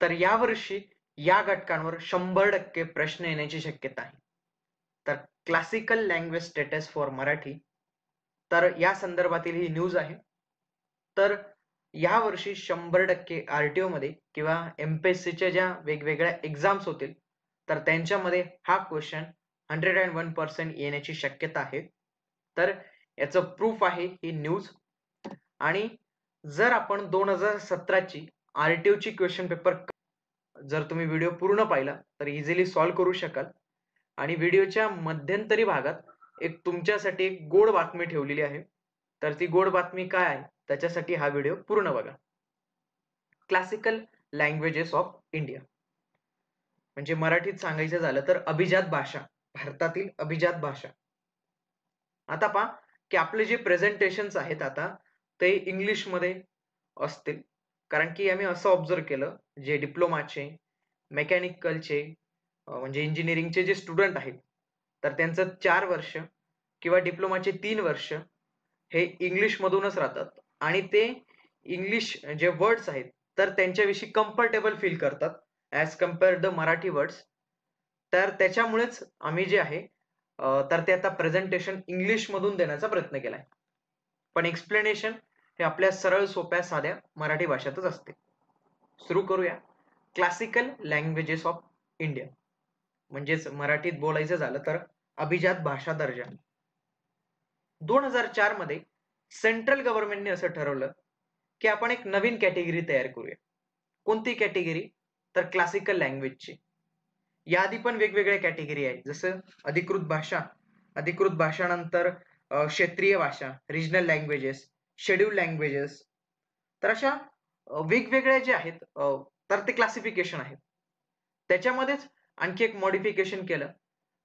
तर या वर्षी या घटकांवर शंभर टक्के प्रश्न येण्याची शक्यता आहे तर classical language status for Marathi तर या संदर्भातील ही न्यूज आहे तर वर्षी शंभर टक्के आरटीओ मध्ये किंवा सीच्या ज्या वेगवेगळ्या एक्झाम्स होतील तर त्यांच्यामध्ये हा question hundred and one percent येण्याची शक्यता आहे तर याचं प्रूफ आहे ही न्यूज आणि जर आपण दोन हजार सतराची ची क्वेश्चन पेपर जर तुम्ही व्हिडिओ पूर्ण पाहिला तर इझिली सॉल्व्ह करू शकाल आणि व्हिडिओच्या मध्यंतरी भागात एक तुमच्यासाठी एक गोड बातमी ठेवलेली आहे तर ती गोड बातमी काय आहे त्याच्यासाठी हा व्हिडिओ पूर्ण बघा क्लासिकल लँग्वेजेस ऑफ इंडिया म्हणजे मराठीत सांगायचं झालं तर अभिजात भाषा भारतातील अभिजात भाषा आता पहा की आपले जे प्रेझेंटेशन्स आहेत आता ते इंग्लिशमध्ये असतील कारण की आम्ही असं ऑब्झर्व केलं जे डिप्लोमाचे मेकॅनिकलचे म्हणजे इंजिनिअरिंगचे जे स्टुडंट आहेत तर त्यांचं चार वर्ष किंवा डिप्लोमाचे तीन वर्ष हे इंग्लिशमधूनच राहतात आणि ते इंग्लिश जे वर्ड्स आहेत तर त्यांच्याविषयी कम्फर्टेबल फील करतात as compare the Marathi words तर त्याच्यामुळेच आम्ही जे आहे तर ते आता प्रेझेंटेशन इंग्लिशमधून देण्याचा प्रयत्न केला आहे पण एक्सप्लेनेशन हे आपल्या सरळ सोप्या साध्या मराठी भाषेतच असते सुरू करूया क्लासिकल लँग्वेजेस ऑफ इंडिया म्हणजेच मराठीत बोलायचं झालं तर अभिजात भाषा दर्जा दोन हजार चार मध्ये सेंट्रल गव्हर्नमेंटने असं ठरवलं की आपण एक नवीन कॅटेगरी तयार करूया कोणती कॅटेगरी तर क्लासिकल लँग्वेजची याआधी पण वेगवेगळ्या कॅटेगरी आहेत जसं अधिकृत भाषा अधिकृत भाषानंतर क्षेत्रीय भाषा रिजनल लँग्वेजेस शेड्यूल लँग्वेजेस तर अशा वेगवेगळ्या जे आहेत तर ते क्लासिफिकेशन आहेत त्याच्यामध्येच आणखी एक मॉडिफिकेशन केलं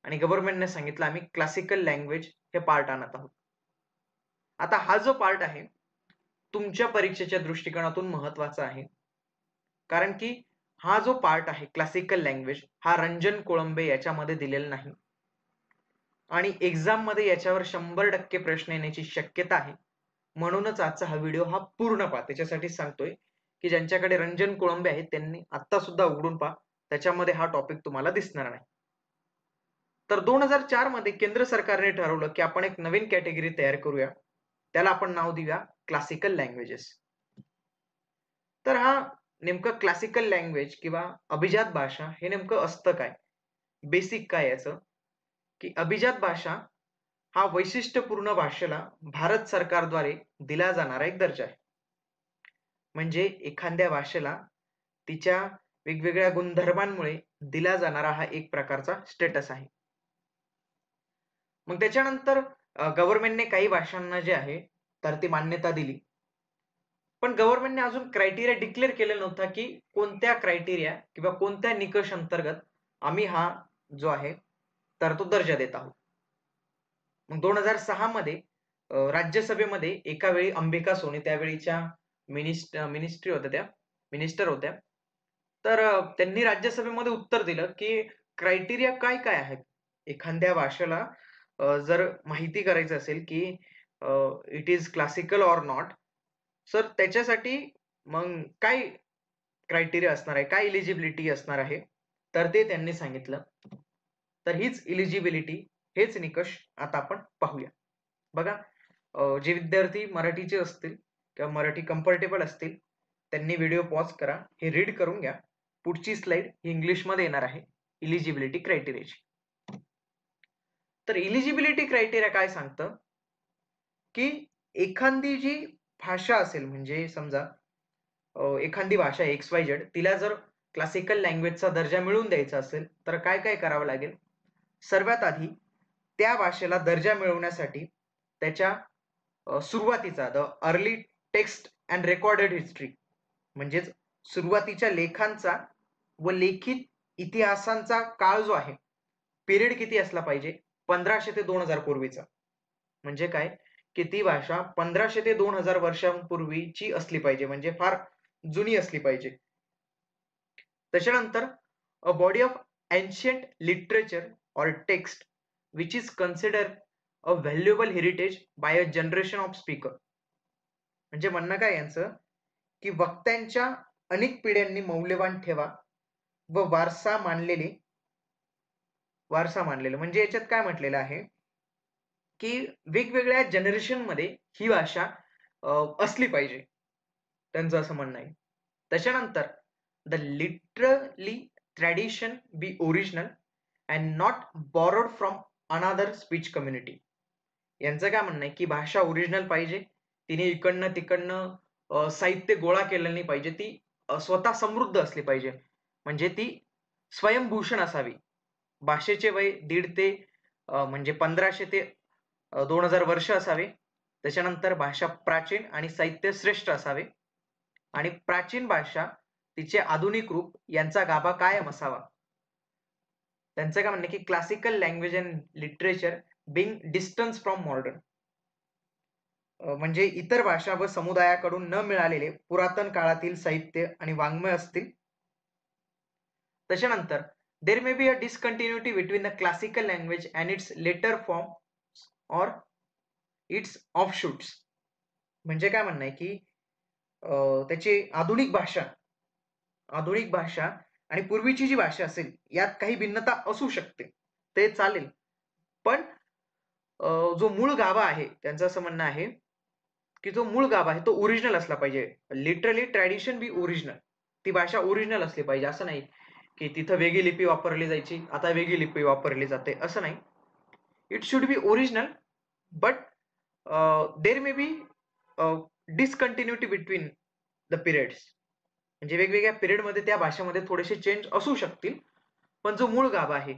आणि गव्हर्नमेंटने सांगितलं आम्ही क्लासिकल लँग्वेज हे पार्ट आणत आहोत आता हा जो पार्ट आहे तुमच्या परीक्षेच्या दृष्टिकोनातून महत्वाचा आहे कारण की हा जो पार्ट आहे क्लासिकल लँग्वेज हा रंजन कोळंबे याच्यामध्ये दिलेला नाही आणि एक्झाम मध्ये याच्यावर शंभर टक्के प्रश्न येण्याची शक्यता आहे म्हणूनच आजचा हा व्हिडिओ हा पूर्ण पहा त्याच्यासाठी सांगतोय की ज्यांच्याकडे रंजन कोळंबे आहेत त्यांनी आता सुद्धा उघडून पहा त्याच्यामध्ये हा टॉपिक तुम्हाला दिसणार नाही तर दोन हजार चार मध्ये केंद्र सरकारने ठरवलं की आपण एक नवीन कॅटेगरी तयार करूया त्याला आपण नाव देऊया क्लासिकल लँग्वेजेस तर हा नेमकं क्लासिकल लँग्वेज किंवा अभिजात भाषा हे नेमकं असतं काय बेसिक काय याचं की अभिजात भाषा हा वैशिष्ट्यपूर्ण भाषेला भारत सरकारद्वारे दिला जाणारा एक दर्जा आहे म्हणजे एखाद्या भाषेला तिच्या वेगवेगळ्या गुणधर्मांमुळे दिला जाणारा हा एक प्रकारचा स्टेटस आहे मग त्याच्यानंतर गव्हर्नमेंटने काही भाषांना जे आहे तर ती मान्यता दिली पण गव्हर्नमेंटने अजून क्रायटेरिया डिक्लेअर केलेला नव्हता की कोणत्या क्रायटेरिया किंवा कोणत्या निकष अंतर्गत आम्ही हा जो आहे तर तो दर्जा देत आहोत मग दोन हजार सहा मध्ये राज्यसभेमध्ये एका वेळी अंबिका सोने त्यावेळीच्या मिनिस्ट मिनिस्ट्री होत्या त्या मिनिस्टर होत्या तर त्यांनी राज्यसभेमध्ये उत्तर दिलं की क्रायटेरिया काय काय आहेत एखाद्या भाषेला जर माहिती करायचं असेल की it is classical or not sir त्याच्यासाठी मग काय क्रायटेरिया असणार आहे काय इलिजिबिलिटी असणार आहे तर ते त्यांनी सांगितलं तर हीच इलिजिबिलिटी हेच निकष आता आपण पाहूया बघा जे विद्यार्थी मराठीचे असतील किंवा मराठी कम्फर्टेबल असतील त्यांनी व्हिडिओ पॉज करा हे रीड करून घ्या पुढची स्लाइड ही इंग्लिशमध्ये येणार आहे इलिजिबिलिटी क्रायटेरियाची तर इलिजिबिलिटी क्रायटेरिया काय सांगतं की एखादी जी भाषा असेल म्हणजे समजा एखादी भाषा एक्स वाय झेड तिला जर क्लासिकल लँग्वेजचा दर्जा मिळवून द्यायचा असेल तर काय काय करावं लागेल सर्वात आधी त्या भाषेला दर्जा मिळवण्यासाठी त्याच्या सुरुवातीचा the early text and recorded history म्हणजेच सुरुवातीच्या लेखांचा व लेखित इतिहासांचा काळ जो आहे पिरियड किती असला पाहिजे पंधराशे ते दोन हजार पूर्वीचा म्हणजे काय की ती भाषा पंधराशे ते दोन हजार वर्षांपूर्वीची असली पाहिजे म्हणजे फार जुनी असली पाहिजे त्याच्यानंतर a body of ancient literature or text which is consider a valuable heritage by a generation of speaker म्हणजे म्हणणं काय यांचं की वक्त्यांच्या अनेक पिढ्यांनी मौल्यवान ठेवा व वारसा मानलेली वारसा मानलेले म्हणजे याच्यात काय म्हटलेलं आहे की वेगवेगळ्या जनरेशन मध्ये ही भाषा असली पाहिजे त्यांचं असं म्हणणं आहे त्याच्यानंतर the literally tradition be original and not borrowed from another speech community यांचं काय म्हणणं आहे की भाषा ओरिजिनल पाहिजे तिने इकडनं तिकडनं साहित्य गोळा केलं नाही पाहिजे ती स्वतः समृद्ध असली पाहिजे म्हणजे ती स्वयंभूषण असावी भाषेचे वय दीड ते म्हणजे पंधराशे ते दोन हजार वर्ष असावे त्याच्यानंतर भाषा प्राचीन आणि साहित्य श्रेष्ठ असावे आणि प्राचीन भाषा तिचे आधुनिक रूप यांचा गाभा कायम असावा त्यांचं काय म्हणणं की classical language and literature being distance from modern म्हणजे इतर भाषा व समुदायाकडून न मिळालेले पुरातन काळातील साहित्य आणि वाङ्मय असतील त्याच्यानंतर there may be a discontinuity between the classical language and its later form or its offshoots म्हणजे काय म्हणणं आहे की त्याची आधुनिक भाषा आधुनिक भाषा आणि पूर्वीची जी भाषा असेल यात काही भिन्नता असू शकते ते चालेल पण जो मूळ गाभा आहे त्यांचं असं म्हणणं आहे की जो मूळ गाभा आहे तो ओरिजिनल असला पाहिजे लिटरली ट्रॅडिशन बी ओरिजिनल ती भाषा ओरिजिनल असली पाहिजे असं नाही की तिथं वेगळी लिपी वापरली जायची आता वेगळी लिपी वापरली जाते असं नाही it should be original but there may be discontinuity between the periods म्हणजे वेगवेगळ्या पिरियडमध्ये त्या भाषेमध्ये थोडेसे चेंज असू शकतील पण जो मूळ गाभा आहे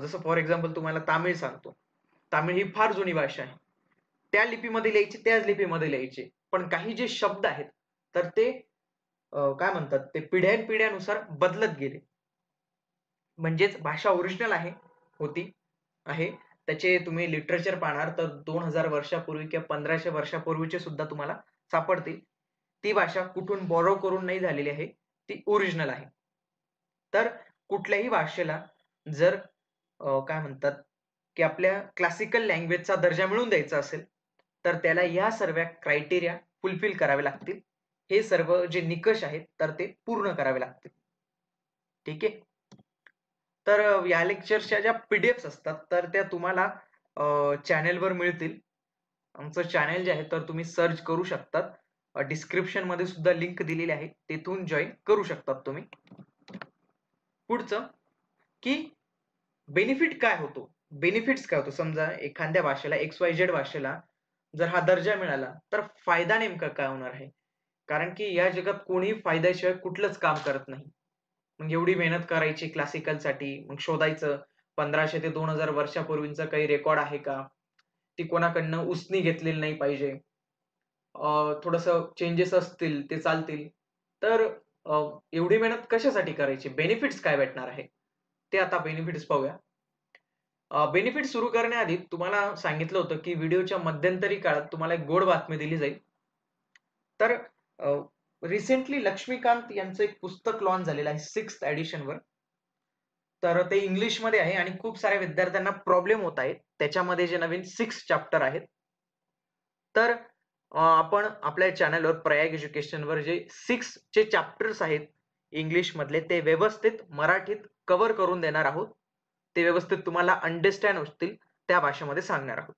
जसं फॉर एक्झाम्पल तुम्हाला तामिळ सांगतो तामिळ ही फार जुनी भाषा आहे त्या लिपीमध्ये लिहायची त्याच लिपीमध्ये लिहायचे पण काही जे शब्द आहेत तर ते काय म्हणतात ते पिढ्यानपिढ्यानुसार बदलत गेले म्हणजेच भाषा ओरिजिनल आहे होती आहे त्याचे तुम्ही लिटरेचर पाहणार तर दोन हजार वर्षापूर्वी किंवा पंधराशे वर्षापूर्वीचे सुद्धा तुम्हाला सापडतील ती भाषा कुठून बॉरो करून नाही झालेली आहे ती ओरिजिनल आहे तर कुठल्याही भाषेला जर काय म्हणतात की आपल्या क्लासिकल लँग्वेजचा दर्जा मिळून द्यायचा असेल तर त्याला या सर्व क्रायटेरिया फुलफिल करावे लागतील हे सर्व जे निकष आहेत तर ते पूर्ण करावे लागतील ठीक आहे तर या लेक्चरच्या ज्या पीडीएफ्स असतात तर त्या तुम्हाला चॅनेलवर मिळतील आमचं चॅनेल जे आहे तर तुम्ही सर्च करू शकतात डिस्क्रिप्शन मध्ये सुद्धा लिंक दिलेली आहे तेथून जॉईन करू शकतात तुम्ही पुढचं की बेनिफिट काय होतो बेनिफिट्स काय होतो समजा एखाद्या भाषेला एक्स वाय झेड भाषेला जर हा दर्जा मिळाला तर फायदा नेमका काय होणार आहे कारण की या जगात कोणी फायद्याशिवाय कुठलंच काम करत नाही मग एवढी मेहनत करायची क्लासिकलसाठी मग शोधायचं पंधराशे ते दोन हजार वर्षापूर्वीच काही रेकॉर्ड आहे का ती कोणाकडनं उसनी घेतलेली नाही पाहिजे थोडस चेंजेस असतील ते चालतील तर एवढी मेहनत कशासाठी करायची बेनिफिट्स काय भेटणार आहे ते आता बेनिफिट्स पाहूया बेनिफिट सुरू करण्याआधी तुम्हाला सांगितलं होतं की व्हिडिओच्या मध्यंतरी काळात तुम्हाला एक गोड बातमी दिली जाईल तर रिसेंटली लक्ष्मीकांत यांचं एक पुस्तक लॉन्च झालेलं आहे एडिशन वर तर ते इंग्लिशमध्ये आहे आणि खूप साऱ्या विद्यार्थ्यांना प्रॉब्लेम होत आहेत त्याच्यामध्ये जे नवीन सिक्स चॅप्टर आहेत तर आपण आपल्या चॅनलवर प्रयाग एज्युकेशनवर जे सिक्स चे चॅप्टर्स आहेत इंग्लिश मधले ते व्यवस्थित मराठीत कव्हर करून देणार आहोत ते व्यवस्थित तुम्हाला अंडरस्टँड असतील त्या भाषेमध्ये सांगणार आहोत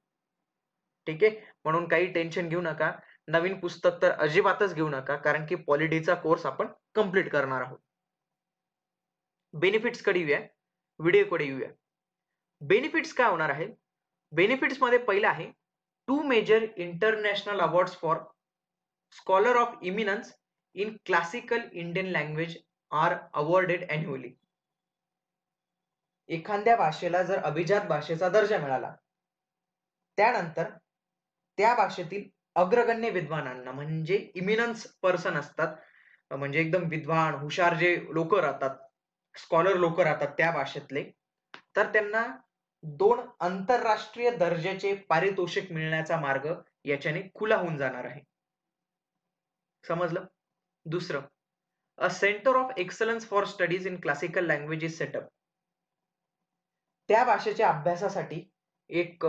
ठीक आहे म्हणून काही टेन्शन घेऊ नका नवीन पुस्तक तर अजिबातच घेऊ नका कारण की पॉलिडीचा कोर्स आपण कम्प्लीट करणार आहोत बेनिफिट्स कडे येऊया व्हिडिओकडे येऊया बेनिफिट्स काय होणार आहे बेनिफिट्स मध्ये पहिला आहे two major international awards for scholar of eminence in classical Indian language are awarded annually. एखाद्या भाषेला जर अभिजात भाषेचा दर्जा मिळाला त्यानंतर त्या भाषेतील अग्रगण्य विद्वानांना म्हणजे इमिनन्स पर्सन असतात म्हणजे एकदम विद्वान हुशार जे लोक राहतात स्कॉलर लोक राहतात त्या भाषेतले तर त्यांना दोन आंतरराष्ट्रीय दर्जाचे पारितोषिक मिळण्याचा मार्ग याच्याने खुला होऊन जाणार आहे समजलं दुसरं a centre of excellence for studies in classical languages set up त्या भाषेच्या अभ्यासासाठी एक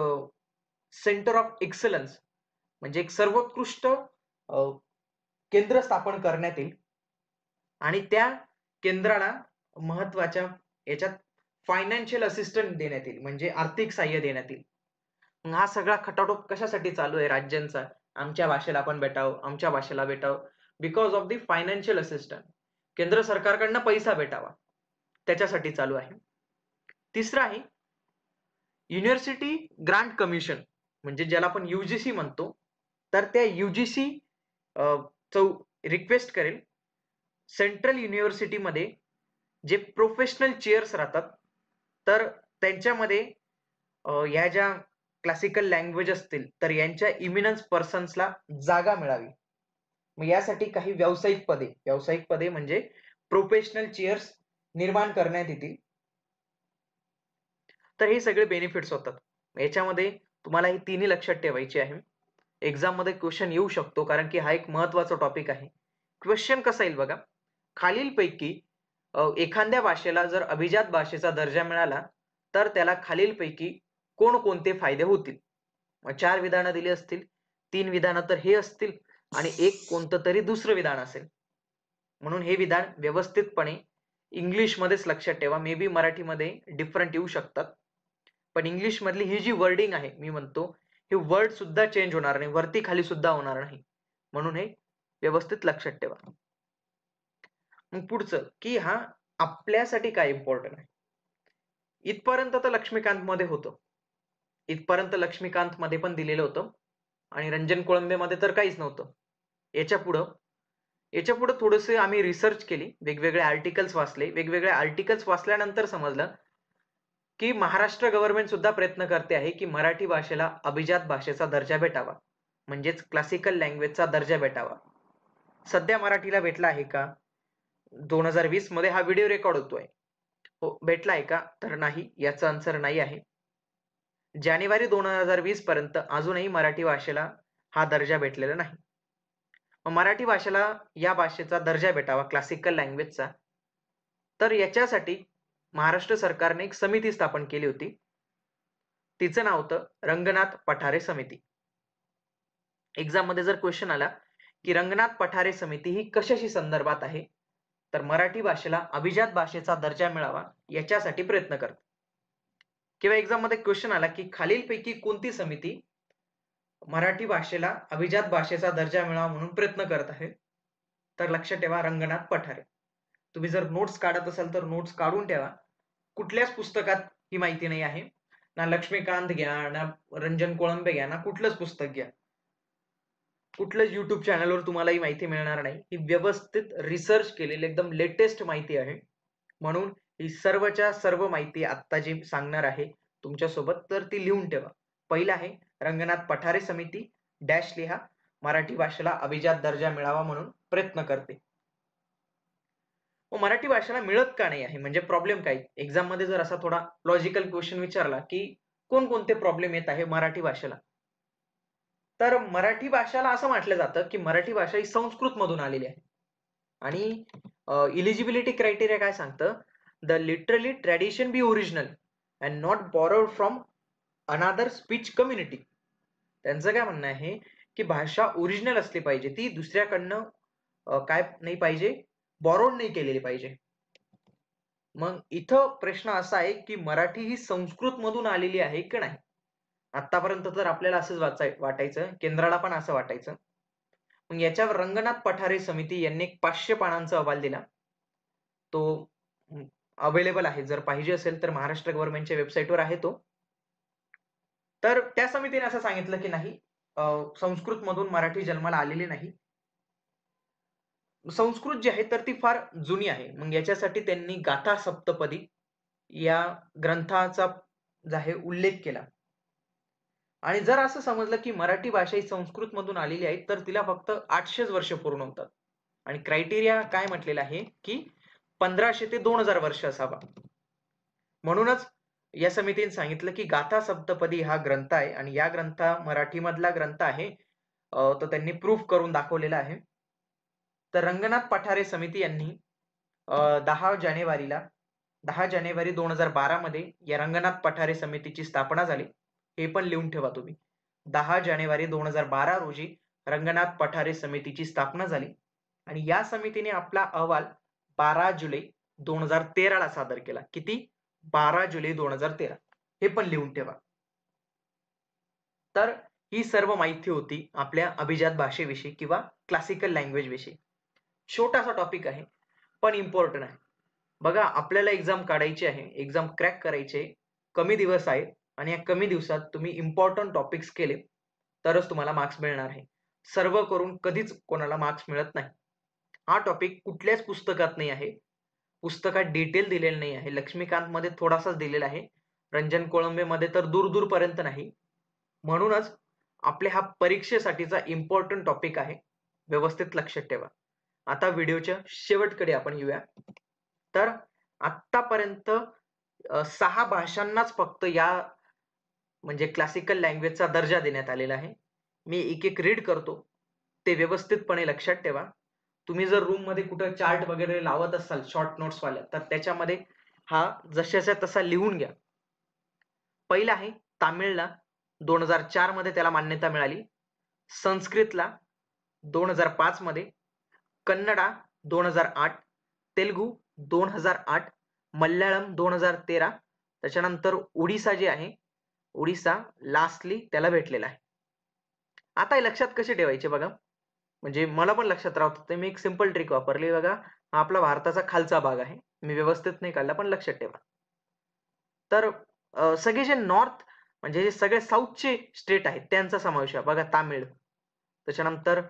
सेंटर ऑफ एक्सलन्स म्हणजे एक सर्वोत्कृष्ट केंद्र स्थापन करण्यात येईल आणि त्या केंद्राला महत्वाच्या याच्यात फायनान्शियल असिस्टंट देण्यात येईल म्हणजे आर्थिक सहाय्य देण्यात येईल हा सगळा खटाटोप कशासाठी चालू आहे राज्यांचा आमच्या भाषेला आपण भेटाव आमच्या भाषेला भेटावं because of the financial assistant केंद्र सरकारकडनं पैसा भेटावा त्याच्यासाठी चालू आहे तिसरं आहे युनिव्हर्सिटी ग्रांट कमिशन म्हणजे ज्याला आपण युजीसी म्हणतो तर त्या युजीसी चौ रिक्वेस्ट करेल सेंट्रल युनिव्हर्सिटीमध्ये जे प्रोफेशनल चेअर्स राहतात तर त्यांच्यामध्ये या ज्या क्लासिकल लँग्वेज असतील तर यांच्या इमिनन्स पर्सन्सला जागा मिळावी मग यासाठी काही व्यावसायिक पदे व्यावसायिक पदे म्हणजे प्रोफेशनल चेअर्स निर्माण करण्यात येतील तर हे सगळे बेनिफिट्स होतात याच्यामध्ये तुम्हाला ही तिन्ही लक्षात ठेवायची आहे एक्झाम मध्ये क्वेश्चन येऊ शकतो कारण की हा एक महत्वाचा टॉपिक आहे क्वेश्चन कसा येईल बघा खालीलपैकी एखाद्या भाषेला जर अभिजात भाषेचा दर्जा मिळाला तर त्याला खालीलपैकी कोणकोणते फायदे होतील चार विधानं दिली असतील तीन विधानं तर हे असतील आणि एक कोणतं तरी दुसरं विधान असेल म्हणून हे विधान व्यवस्थितपणे इंग्लिशमध्येच लक्षात ठेवा मे बी मराठीमध्ये डिफरंट येऊ शकतात पण इंग्लिशमधली ही जी वर्डिंग आहे मी म्हणतो हे वर्ड सुद्धा चेंज होणार नाही वरती खाली सुद्धा होणार नाही म्हणून हे व्यवस्थित लक्षात ठेवा मग पुढचं की हा आपल्यासाठी काय इम्पॉर्टंट आहे इथपर्यंत तर लक्ष्मीकांत मध्ये होतं इथपर्यंत लक्ष्मीकांत मध्ये पण दिलेलं होतं आणि रंजन कोळंबे मध्ये तर काहीच नव्हतं याच्या पुढं याच्या पुढं थोडंसं आम्ही रिसर्च केली वेगवेगळे आर्टिकल्स वाचले वेगवेगळे आर्टिकल्स वाचल्यानंतर समजलं की महाराष्ट्र गव्हर्नमेंट सुद्धा प्रयत्न करते आहे की मराठी भाषेला अभिजात भाषेचा दर्जा भेटावा म्हणजेच क्लासिकल लँग्वेजचा दर्जा भेटावा सध्या मराठीला भेटला आहे का दोन हजार वीस मध्ये हा व्हिडिओ रेकॉर्ड होतोय हो भेटला आहे का तर नाही याचा आन्सर नाही आहे जानेवारी दोन हजार वीस पर्यंत अजूनही मराठी भाषेला हा दर्जा भेटलेला नाही मराठी भाषेला या भाषेचा दर्जा भेटावा क्लासिकल लँग्वेजचा तर याच्यासाठी महाराष्ट्र सरकारने एक समिती स्थापन केली होती तिचं नाव होतं रंगनाथ पठारे समिती एक्झाम मध्ये जर क्वेश्चन आला की रंगनाथ पठारे समिती ही कशाशी संदर्भात आहे तर मराठी भाषेला अभिजात भाषेचा दर्जा मिळावा याच्यासाठी प्रयत्न करतात किंवा एक्झाम मध्ये क्वेश्चन आला की खालीलपैकी कोणती समिती मराठी भाषेला अभिजात भाषेचा दर्जा मिळावा म्हणून प्रयत्न करत आहे तर लक्ष ठेवा रंगनाथ पठारे तुम्ही जर नोट्स काढत असाल तर नोट्स काढून ठेवा कुठल्याच पुस्तकात ही माहिती नाही आहे ना लक्ष्मीकांत घ्या ना रंजन कोळंबे घ्या ना कुठलंच पुस्तक घ्या कुठलंच युट्यूब चॅनलवर तुम्हाला ही माहिती मिळणार नाही ही व्यवस्थित रिसर्च केलेली एकदम लेटेस्ट माहिती आहे म्हणून ही सर्वच्या सर्व माहिती आत्ता जी सांगणार आहे तुमच्यासोबत तर ती लिहून ठेवा पहिला आहे रंगनाथ पठारे समिती डॅश लिहा मराठी भाषेला अभिजात दर्जा मिळावा म्हणून प्रयत्न करते मराठी भाषेला मिळत का नाही आहे म्हणजे प्रॉब्लेम काय एक्झाम मध्ये जर असा थोडा लॉजिकल क्वेश्चन विचारला की कोणकोणते प्रॉब्लेम येत आहे मराठी भाषेला तर मराठी भाषाला असं म्हटलं जातं की मराठी भाषा ही संस्कृत मधून आलेली आहे आणि इलिजिबिलिटी क्रायटेरिया काय सांगतं the literally tradition be original and not borrowed from another speech community त्यांचं काय म्हणणं आहे की भाषा ओरिजिनल असली पाहिजे ती दुसऱ्याकडनं काय नाही पाहिजे बॉरोड नाही केलेली पाहिजे मग इथं प्रश्न असा आहे की मराठी ही संस्कृत मधून आलेली आहे की नाही आतापर्यंत तर आपल्याला असंच वाचाय वाटायचं केंद्राला पण असं वाटायचं मग याच्यावर रंगनाथ पठारे समिती यांनी एक पाचशे पानांचा अहवाल दिला तो अवेलेबल आहे जर पाहिजे असेल तर महाराष्ट्र गव्हर्नमेंटच्या वेबसाईटवर आहे तो तर त्या समितीने असं सांगितलं की नाही संस्कृत मधून मराठी जन्माला आलेली नाही संस्कृत जी आहे तर ती फार जुनी आहे मग याच्यासाठी त्यांनी गाथा सप्तपदी या ग्रंथाचा जो आहे उल्लेख केला आणि जर असं समजलं की मराठी भाषा ही संस्कृत मधून आलेली आहे तर तिला फक्त आठशेच वर्ष पूर्ण होतात आणि क्रायटेरिया काय म्हटलेला आहे की पंधराशे ते दोन हजार वर्ष असावा म्हणूनच या समितीने सांगितलं की गाथा सप्तपदी हा ग्रंथ आहे आणि या ग्रंथ मराठीमधला ग्रंथ आहे तो त्यांनी प्रूफ करून दाखवलेला आहे तर रंगनाथ पठारे समिती यांनी दहा जानेवारीला दहा जानेवारी दोन हजार बारा मध्ये या रंगनाथ पठारे समितीची स्थापना झाली हे पण लिहून ठेवा तुम्ही दहा जानेवारी दोन हजार बारा रोजी रंगनाथ पठारे समितीची स्थापना झाली आणि या समितीने आपला अहवाल बारा जुलै दोन हजार तेराला सादर केला किती बारा जुलै दोन हजार तेरा हे पण लिहून ठेवा तर ही सर्व माहिती होती आपल्या अभिजात भाषेविषयी किंवा क्लासिकल लँग्वेज विषयी छोटासा टॉपिक आहे पण इम्पॉर्टंट आहे बघा आपल्याला एक्झाम काढायची आहे एक्झाम क्रॅक करायचे कमी दिवस आहेत आणि या कमी दिवसात तुम्ही इम्पॉर्टंट टॉपिक्स केले तरच तुम्हाला मार्क्स मिळणार आहे सर्व करून कधीच कोणाला मार्क्स मिळत नाही हा टॉपिक कुठल्याच पुस्तकात नाही आहे पुस्तकात डिटेल दिलेलं नाही आहे लक्ष्मीकांत मध्ये थोडासाच दिलेला आहे रंजन कोळंबे मध्ये तर दूर दूरपर्यंत नाही म्हणूनच आपल्या हा परीक्षेसाठीचा इम्पॉर्टंट टॉपिक आहे व्यवस्थित लक्षात ठेवा आता व्हिडिओच्या शेवटकडे आपण येऊया तर आतापर्यंत सहा भाषांनाच फक्त या म्हणजे क्लासिकल लँग्वेजचा दर्जा देण्यात आलेला आहे मी एक एक रीड करतो ते व्यवस्थितपणे लक्षात ठेवा तुम्ही जर रूममध्ये कुठं चार्ट वगैरे लावत असाल शॉर्ट नोट्सवाल्या तर त्याच्यामध्ये हा जशाचा तसा लिहून घ्या पहिला आहे तामिळला दोन हजार चार मध्ये त्याला मान्यता मिळाली संस्कृतला दोन हजार पाच मध्ये कन्नडा दोन हजार आठ तेलगू दोन हजार आठ मल्याळम दोन हजार तेरा त्याच्यानंतर ओडिसा जे आहे ओडिसा लास्टली त्याला भेटलेला आहे आता हे लक्षात कसे ठेवायचे बघा म्हणजे मला पण लक्षात राहत होते मी एक सिंपल ट्रिक वापरली बघा आपला भारताचा खालचा भाग आहे मी व्यवस्थित नाही काढला पण लक्षात ठेवा तर सगळे जे नॉर्थ म्हणजे जे सगळे साऊथचे स्टेट आहेत त्यांचा समावेश आहे बघा तामिळ त्याच्यानंतर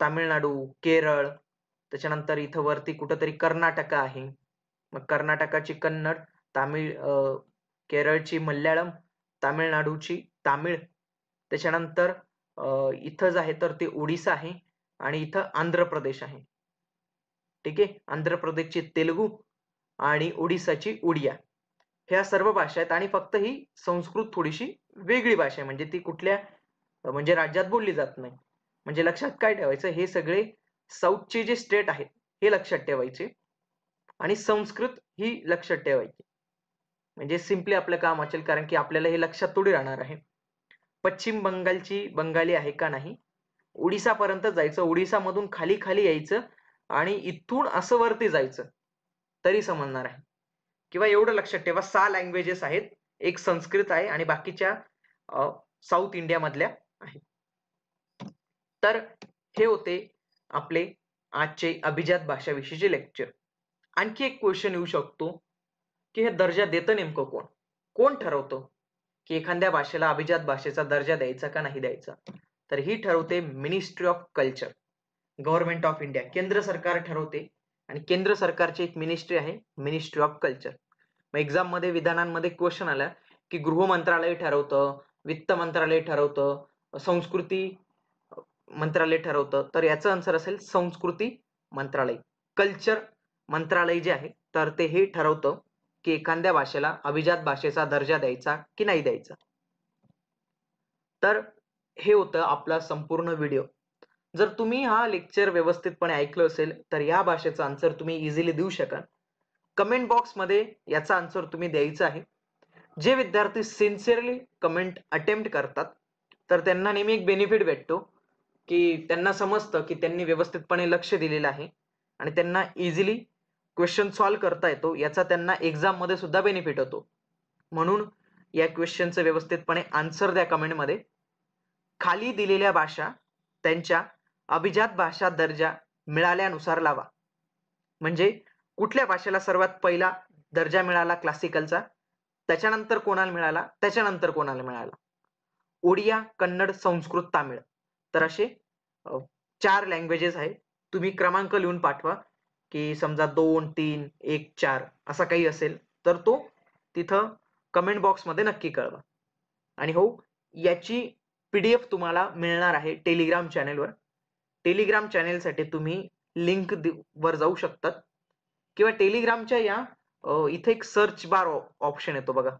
तामिळनाडू केरळ त्याच्यानंतर इथं वरती कुठंतरी कर्नाटक आहे मग कर्नाटकाची कन्नड तामिळ केरळची मल्याळम तामिळनाडूची तामिळ त्याच्यानंतर इथं जे आहे तर ते ओडिसा आहे आणि इथं आंध्र प्रदेश आहे ठीक आहे आंध्र प्रदेशची तेलुगू आणि ओडिसाची उडिया ह्या सर्व भाषा आहेत आणि फक्त ही संस्कृत थोडीशी वेगळी भाषा आहे म्हणजे ती कुठल्या म्हणजे राज्यात बोलली जात नाही म्हणजे लक्षात काय ठेवायचं हे सगळे साऊथचे जे स्टेट आहेत हे लक्षात ठेवायचे आणि संस्कृत ही लक्षात ठेवायची म्हणजे सिम्पली आपलं काम असेल कारण की आपल्याला हे लक्षात थोडी राहणार आहे पश्चिम बंगालची बंगाली आहे का नाही ओडिसापर्यंत जायचं ओडिसामधून खाली खाली यायचं आणि इथून असं वरती जायचं तरी समजणार आहे किंवा एवढं लक्षात ठेवा सहा लँग्वेजेस आहेत एक संस्कृत आहे आणि बाकीच्या साऊथ इंडियामधल्या आहेत तर हे होते आपले आजचे अभिजात भाषाविषयीचे लेक्चर आणखी एक क्वेश्चन येऊ शकतो की हे दर्जा देतं नेमकं कोण कोण ठरवतो की एखाद्या भाषेला अभिजात भाषेचा दर्जा द्यायचा का नाही द्यायचा तर ही ठरवते ministry of culture government of India केंद्र सरकार ठरवते आणि केंद्र सरकारची एक मिनिस्ट्री आहे मिनिस्ट्री ऑफ कल्चर मग एक्झाम मध्ये विधानांमध्ये क्वेश्चन आला की गृह मंत्रालय ठरवतं वित्त मंत्रालय ठरवतं संस्कृती मंत्रालय ठरवतं तर याचं आन्सर असेल संस्कृती मंत्रालय कल्चर मंत्रालय जे आहे तर ते हे ठरवतं की एखाद्या भाषेला अभिजात भाषेचा दर्जा द्यायचा की नाही द्यायचा तर हे होतं आपला संपूर्ण व्हिडिओ जर तुम्ही हा लेक्चर व्यवस्थितपणे ऐकलं असेल तर या भाषेचं आन्सर तुम्ही इझिली देऊ शकाल कमेंट बॉक्समध्ये याचा आन्सर तुम्ही द्यायचा आहे जे विद्यार्थी सिन्सिअरली कमेंट अटेम्प्ट करतात तर त्यांना नेहमी एक बेनिफिट भेटतो की त्यांना समजतं की त्यांनी व्यवस्थितपणे लक्ष दिलेलं आहे आणि त्यांना इझिली क्वेश्चन सॉल्व करता येतो याचा त्यांना मध्ये सुद्धा बेनिफिट होतो म्हणून या क्वेश्चनचं व्यवस्थितपणे आन्सर द्या कमेंटमध्ये खाली दिलेल्या भाषा त्यांच्या अभिजात भाषा दर्जा मिळाल्यानुसार लावा म्हणजे कुठल्या भाषेला सर्वात पहिला दर्जा मिळाला क्लासिकलचा त्याच्यानंतर कोणाला मिळाला त्याच्यानंतर कोणाला मिळाला ओडिया कन्नड संस्कृत तामिळ तर असे चार लँग्वेजेस आहेत तुम्ही क्रमांक लिहून पाठवा की समजा दोन तीन एक चार असा काही असेल तर तो तिथं कमेंट बॉक्समध्ये नक्की कळवा आणि हो याची पीडीएफ तुम्हाला मिळणार आहे टेलिग्राम चॅनेलवर टेलिग्राम चॅनेलसाठी तुम्ही लिंक वर जाऊ शकतात किंवा टेलिग्रामच्या या इथे एक सर्च बार ऑप्शन येतो बघा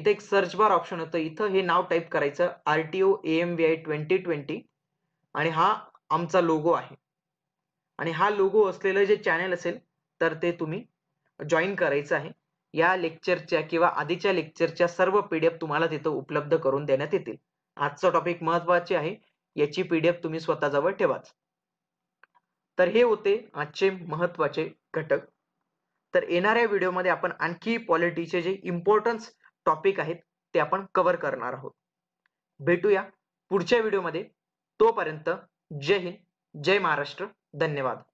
इथे एक सर्च बार ऑप्शन येतं इथं हे नाव टाईप करायचं R T O M V I twenty twenty आणि हा आमचा लोगो आहे आणि हा लोगो असलेलं जे चॅनेल असेल तर ते तुम्ही जॉईन करायचं आहे या लेक्चरच्या किंवा आधीच्या लेक्चरच्या सर्व पीडीएफ तुम्हाला तिथं उपलब्ध करून देण्यात येतील आजचा टॉपिक महत्वाचे आहे याची पीडीएफ तुम्ही स्वतःजवळ ठेवाच तर हे होते आजचे महत्वाचे घटक तर येणाऱ्या व्हिडिओमध्ये आपण आणखी पॉलिटीचे जे इम्पॉर्टन्स टॉपिक आहेत ते आपण कव्हर करणार आहोत भेटूया पुढच्या व्हिडिओमध्ये तोपर्यंत जय हिंद जय महाराष्ट्र धन्यवाद